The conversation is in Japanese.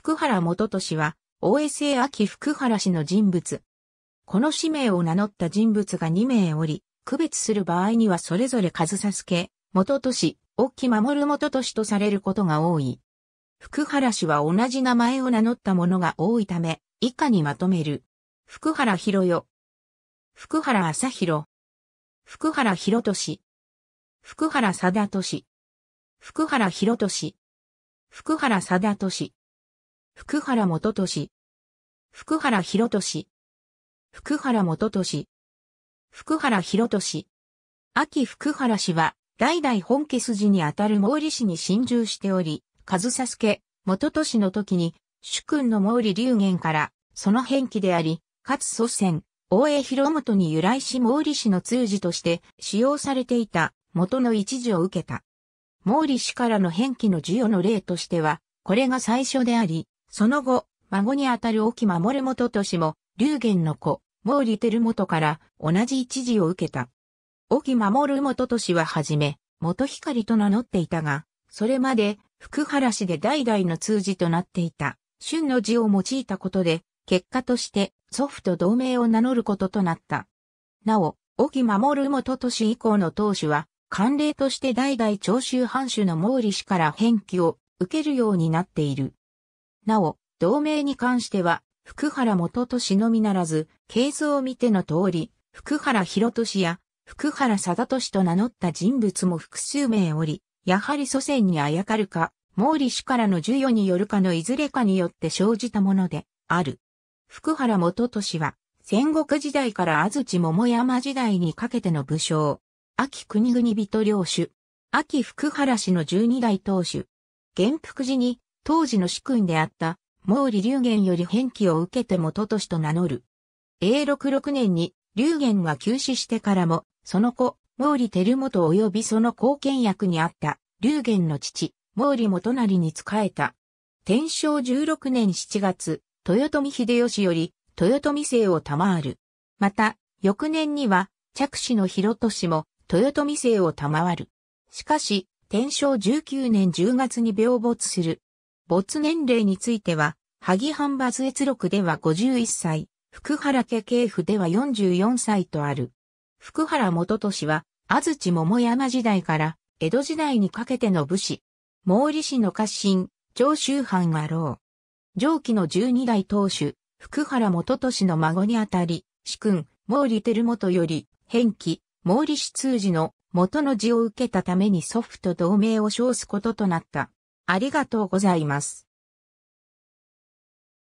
福原元俊は、OSA 秋福原氏の人物。この氏名を名乗った人物が2名おり、区別する場合にはそれぞれ上佐助、元俊、沖木守元俊とされることが多い。福原氏は同じ名前を名乗った者が多いため、以下にまとめる。福原博代。福原朝弘。福原博俊。福原貞俊。福原博俊。福原貞俊。福原元俊。福原博俊。福原元俊。福原博俊。秋福原氏は、代々本家筋にあたる毛利氏に侵入しており、和佐助、元俊の時に、主君の毛利流言から、その変記であり、かつ祖先、大江広元に由来し毛利氏の通詞として使用されていた元の一時を受けた。毛利氏からの変記の授与の例としては、これが最初であり、その後、孫にあたる沖守元俊も、龍玄の子、毛利輝元から同じ一時を受けた。沖守元俊ははじめ、元光と名乗っていたが、それまで福原氏で代々の通字となっていた、春の字を用いたことで、結果として祖父と同盟を名乗ることとなった。なお、沖守元市以降の当主は、慣例として代々長州藩主の毛利氏から返記を受けるようになっている。なお、同盟に関しては、福原元俊のみならず、系図を見ての通り、福原博俊や福原貞俊と名乗った人物も複数名おり、やはり祖先にあやかるか、毛利氏からの授与によるかのいずれかによって生じたものである。福原元俊は、戦国時代から安土桃山時代にかけての武将、秋国々人領主、秋福原氏の十二代当主、元福寺に当時の主君であった毛利龍玄より返記を受けて元都市と名乗る。永禄6年に龍玄が休止してからも、その子、毛利輝元及びその後見役にあった龍玄の父、毛利元就に仕えた。天正16年7月、豊臣秀吉より豊臣姓を賜る。また、翌年には、着手の広利も豊臣姓を賜る。しかし、天正19年10月に病没する。没年齢については、萩藩伐越録では51歳、福原家系譜では44歳とある。福原元年は、安土桃山時代から、江戸時代にかけての武士。毛利氏の家臣、長州藩が老。上記の12代当主、福原元年の孫にあたり、主君、毛利輝元より、変記、毛利氏通事の元の字を受けたために祖父と同盟を称すこととなった。ありがとうございます。